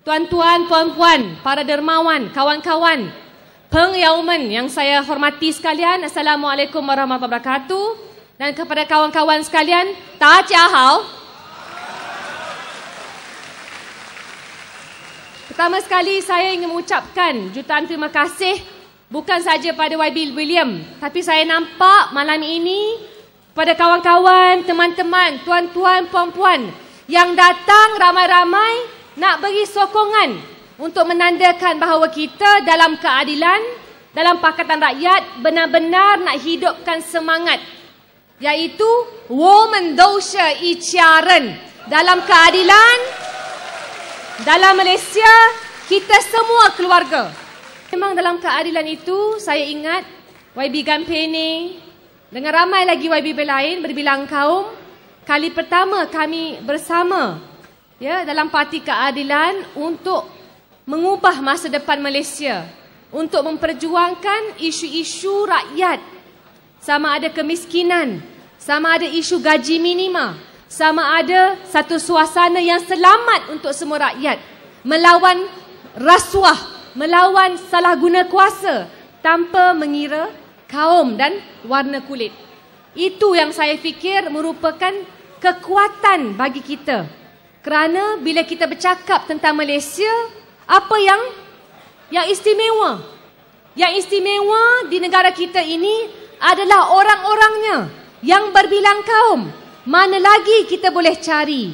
Tuan-tuan, puan-puan, para dermawan, kawan-kawan, pengyaumen yang saya hormati sekalian, Assalamualaikum warahmatullahi wabarakatuh. Dan kepada kawan-kawan sekalian, Tachahal. Pertama sekali saya ingin mengucapkan jutaan terima kasih bukan saja pada YB William tapi saya nampak malam ini pada kawan-kawan, teman-teman, tuan-tuan, puan-puan yang datang ramai-ramai nak beri sokongan untuk menandakan bahawa kita dalam keadilan, dalam Pakatan Rakyat benar-benar nak hidupkan semangat iaitu Women Dosha Icaren dalam keadilan dalam Malaysia kita semua keluarga. Memang dalam keadilan itu saya ingat YB ini dengan ramai lagi YB lain berbilang kaum kali pertama kami bersama ya dalam parti keadilan untuk mengubah masa depan Malaysia untuk memperjuangkan isu-isu rakyat sama ada kemiskinan sama ada isu gaji minima sama ada satu suasana yang selamat untuk semua rakyat melawan rasuah melawan salah guna kuasa tanpa mengira kaum dan warna kulit itu yang saya fikir merupakan kekuatan bagi kita kerana bila kita bercakap tentang Malaysia, apa yang yang istimewa? Yang istimewa di negara kita ini adalah orang-orangnya yang berbilang kaum. Mana lagi kita boleh cari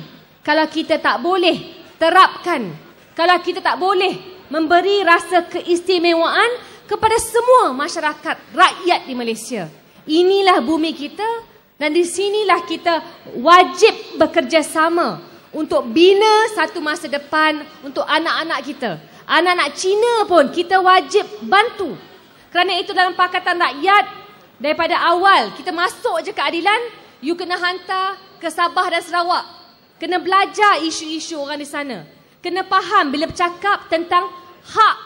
kalau kita tak boleh terapkan, kalau kita tak boleh memberi rasa keistimewaan kepada semua masyarakat, rakyat di Malaysia. Inilah bumi kita dan di sinilah kita wajib bekerjasama untuk bina satu masa depan untuk anak-anak kita. Anak-anak Cina pun kita wajib bantu. Kerana itu dalam Pakatan Rakyat, daripada awal kita masuk je keadilan, you kena hantar ke Sabah dan Sarawak. Kena belajar isu-isu orang di sana. Kena faham bila bercakap tentang hak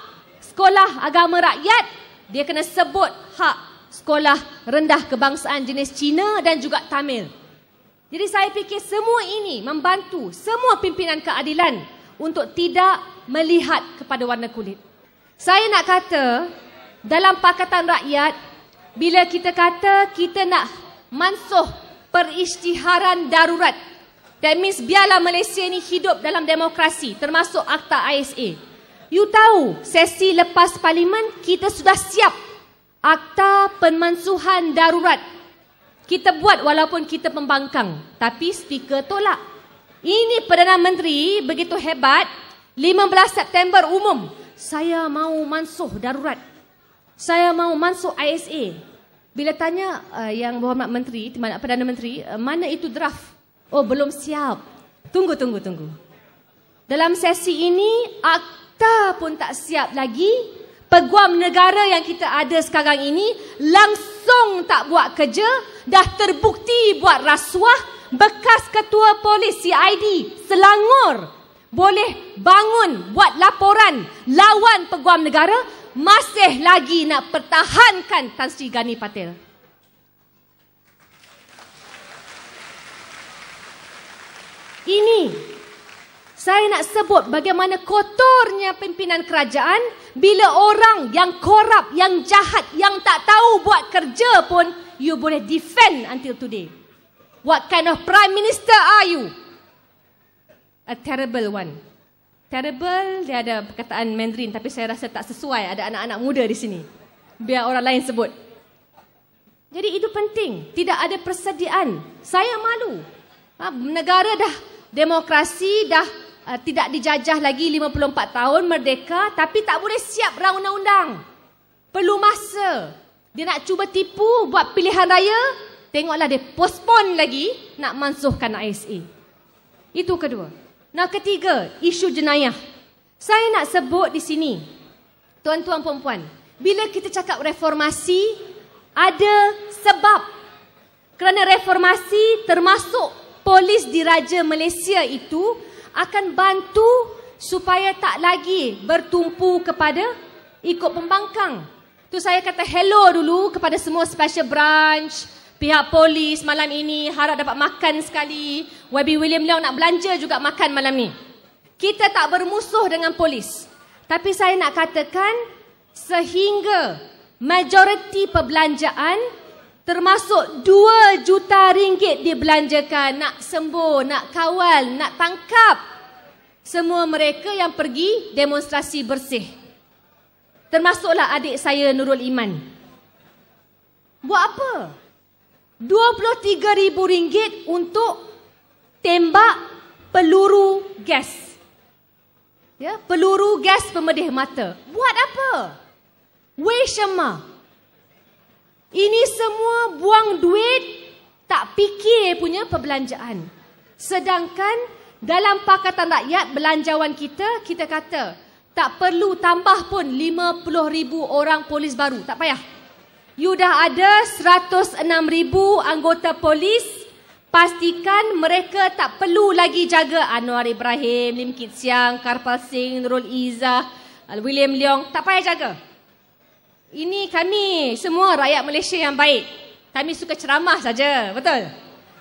sekolah agama rakyat, dia kena sebut hak sekolah rendah kebangsaan jenis Cina dan juga Tamil. Jadi saya fikir semua ini membantu semua pimpinan keadilan untuk tidak melihat kepada warna kulit. Saya nak kata dalam Pakatan Rakyat bila kita kata kita nak mansuh perisytiharan darurat that means biarlah Malaysia ni hidup dalam demokrasi termasuk Akta ISA. You tahu sesi lepas parlimen kita sudah siap Akta Pemansuhan Darurat kita buat walaupun kita pembangkang Tapi speaker tolak Ini Perdana Menteri begitu hebat 15 September umum Saya mau mansuh darurat Saya mau mansuh ISA Bila tanya uh, yang berhormat Menteri Perdana Menteri uh, Mana itu draft? Oh belum siap Tunggu, tunggu, tunggu Dalam sesi ini Akta pun tak siap lagi peguam negara yang kita ada sekarang ini langsung tak buat kerja dah terbukti buat rasuah bekas ketua polis CID Selangor boleh bangun buat laporan lawan peguam negara masih lagi nak pertahankan Tan Sri Gani Patel Saya nak sebut bagaimana kotornya pimpinan kerajaan bila orang yang korup, yang jahat, yang tak tahu buat kerja pun you boleh defend until today. What kind of prime minister are you? A terrible one. Terrible, dia ada perkataan Mandarin tapi saya rasa tak sesuai ada anak-anak muda di sini. Biar orang lain sebut. Jadi itu penting. Tidak ada persediaan. Saya malu. Ha, negara dah demokrasi, dah uh, tidak dijajah lagi 54 tahun merdeka tapi tak boleh siap rang undang-undang. Perlu masa. Dia nak cuba tipu buat pilihan raya, tengoklah dia postpone lagi nak mansuhkan ISA. Itu kedua. Nah ketiga, isu jenayah. Saya nak sebut di sini, tuan-tuan puan-puan, bila kita cakap reformasi, ada sebab. Kerana reformasi termasuk polis diraja Malaysia itu akan bantu supaya tak lagi bertumpu kepada ikut pembangkang. Tu saya kata hello dulu kepada semua special branch, pihak polis malam ini harap dapat makan sekali. YB William Leong nak belanja juga makan malam ni. Kita tak bermusuh dengan polis. Tapi saya nak katakan sehingga majoriti perbelanjaan Termasuk 2 juta ringgit dibelanjakan nak sembuh, nak kawal, nak tangkap semua mereka yang pergi demonstrasi bersih. Termasuklah adik saya Nurul Iman. Buat apa? RM23,000 untuk tembak peluru gas. Ya, peluru gas pemedih mata. Buat apa? Wei Shema. Ini semua buang duit tak fikir punya perbelanjaan. Sedangkan dalam Pakatan Rakyat belanjawan kita, kita kata tak perlu tambah pun ribu orang polis baru. Tak payah. You dah ada ribu anggota polis. Pastikan mereka tak perlu lagi jaga Anwar Ibrahim, Lim Kit Siang, Karpal Singh, Nurul Izzah, William Leong. Tak payah jaga. Ini kami semua rakyat Malaysia yang baik. Kami suka ceramah saja, betul?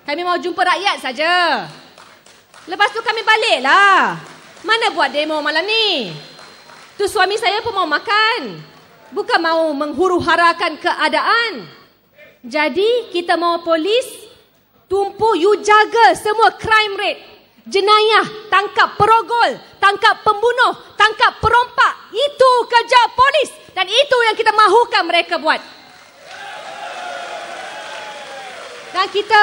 Kami mau jumpa rakyat saja. Lepas tu kami baliklah. Mana buat demo malam ni? Tu suami saya pun mau makan. Bukan mau menghuru-harakan keadaan. Jadi kita mau polis tumpu you jaga semua crime rate. Jenayah, tangkap perogol, tangkap pembunuh, tangkap perompak. Itu kerja polis. Dan itu yang kita mahukan mereka buat. Dan kita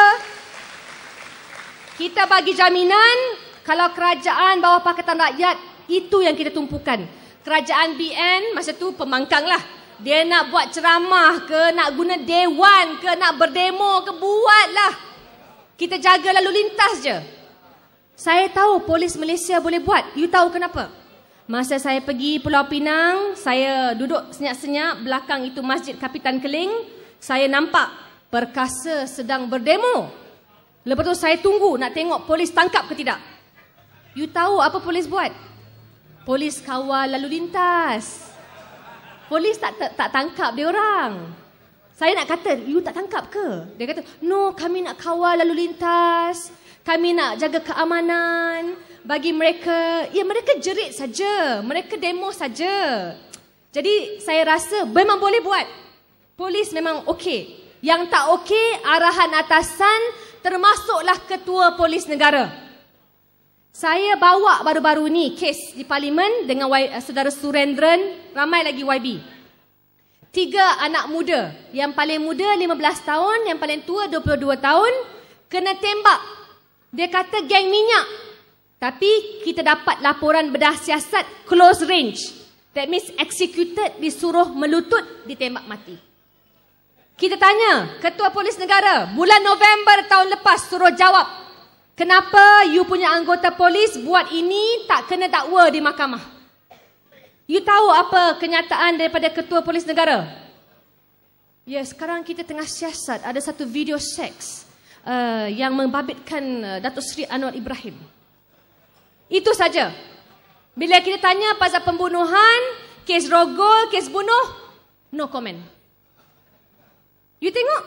kita bagi jaminan kalau kerajaan bawah pakatan rakyat itu yang kita tumpukan. Kerajaan BN masa tu pemangkang lah. Dia nak buat ceramah ke, nak guna dewan ke, nak berdemo ke, buatlah. Kita jaga lalu lintas je. Saya tahu polis Malaysia boleh buat. You tahu kenapa? Kenapa? Masa saya pergi Pulau Pinang, saya duduk senyap-senyap belakang itu Masjid Kapitan Keling. Saya nampak perkasa sedang berdemo. Lepas tu saya tunggu nak tengok polis tangkap ke tidak. You tahu apa polis buat? Polis kawal lalu lintas. Polis tak tak, tak tangkap dia orang. Saya nak kata, you tak tangkap ke? Dia kata, no kami nak kawal lalu lintas. Kami nak jaga keamanan bagi mereka, ya mereka jerit saja, mereka demo saja. Jadi saya rasa memang boleh buat. Polis memang okey. Yang tak okey, arahan atasan termasuklah ketua polis negara. Saya bawa baru-baru ni kes di parlimen dengan y, eh, saudara Surendran, ramai lagi YB. Tiga anak muda, yang paling muda 15 tahun, yang paling tua 22 tahun, kena tembak. Dia kata geng minyak tapi kita dapat laporan bedah siasat close range. That means executed disuruh melutut ditembak mati. Kita tanya Ketua Polis Negara bulan November tahun lepas suruh jawab. Kenapa you punya anggota polis buat ini tak kena dakwa di mahkamah? You tahu apa kenyataan daripada Ketua Polis Negara? Ya, yeah, sekarang kita tengah siasat ada satu video seks uh, yang membabitkan uh, Datuk Seri Anwar Ibrahim. Itu saja. Bila kita tanya pasal pembunuhan, kes rogol, kes bunuh, no comment. You tengok?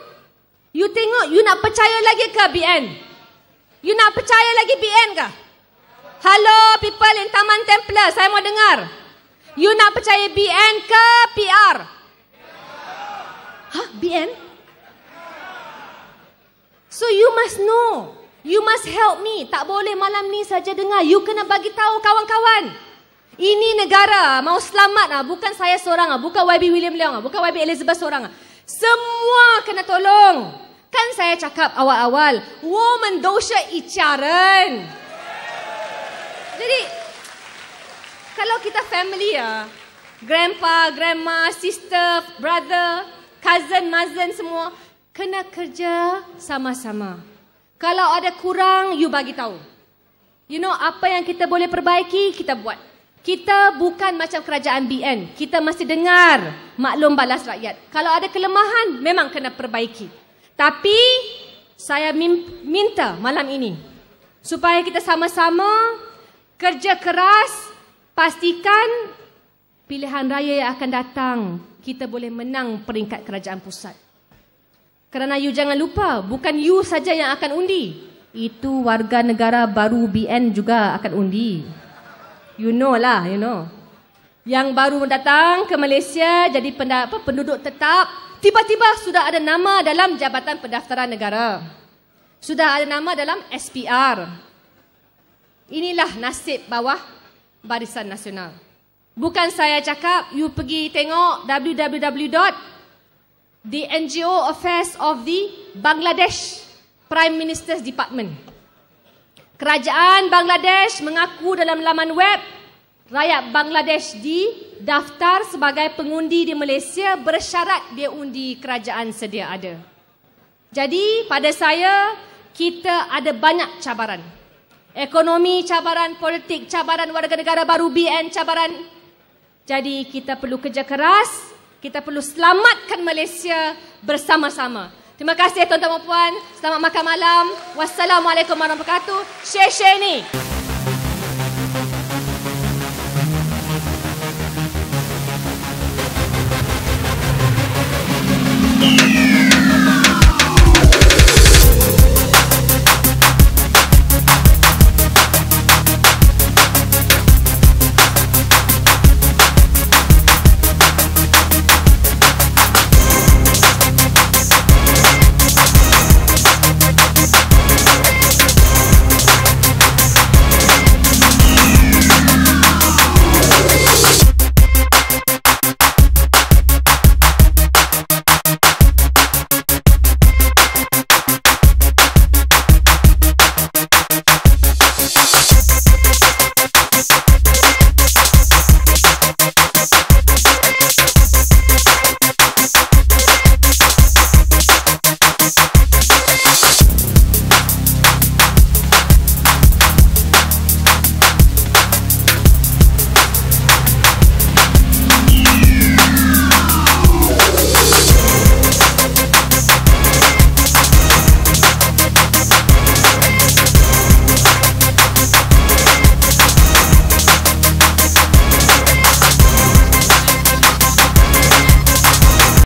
You tengok, you nak percaya lagi ke BN? You nak percaya lagi BN ke? Hello people in Taman Templar, saya mau dengar. You nak percaya BN ke PR? Hah, BN? So you must know. You must help me. Tak boleh malam ni saja dengar. You kena bagi tahu kawan-kawan. Ini negara mau selamat ah bukan saya seorang ah bukan YB William Leong ah bukan YB Elizabeth seorang ah. Semua kena tolong. Kan saya cakap awal-awal, woman dosha icaran. Jadi kalau kita family ya, grandpa, grandma, sister, brother, cousin, mazen semua kena kerja sama-sama. Kalau ada kurang, you bagi tahu. You know, apa yang kita boleh perbaiki, kita buat. Kita bukan macam kerajaan BN. Kita masih dengar maklum balas rakyat. Kalau ada kelemahan, memang kena perbaiki. Tapi, saya minta malam ini, supaya kita sama-sama kerja keras, pastikan pilihan raya yang akan datang, kita boleh menang peringkat kerajaan pusat. Kerana you jangan lupa, bukan you saja yang akan undi. Itu warga negara baru BN juga akan undi. You know lah, you know. Yang baru datang ke Malaysia jadi penduduk tetap, tiba-tiba sudah ada nama dalam Jabatan Pendaftaran Negara. Sudah ada nama dalam SPR. Inilah nasib bawah barisan nasional. Bukan saya cakap, you pergi tengok www the NGO affairs of the Bangladesh Prime Minister's Department. Kerajaan Bangladesh mengaku dalam laman web rakyat Bangladesh di daftar sebagai pengundi di Malaysia bersyarat dia undi kerajaan sedia ada. Jadi pada saya kita ada banyak cabaran. Ekonomi cabaran, politik cabaran, warga negara baru BN cabaran. Jadi kita perlu kerja keras kita perlu selamatkan Malaysia bersama-sama. Terima kasih tuan-tuan dan puan. Selamat makan malam. Wassalamualaikum warahmatullahi wabarakatuh. Share-share ni.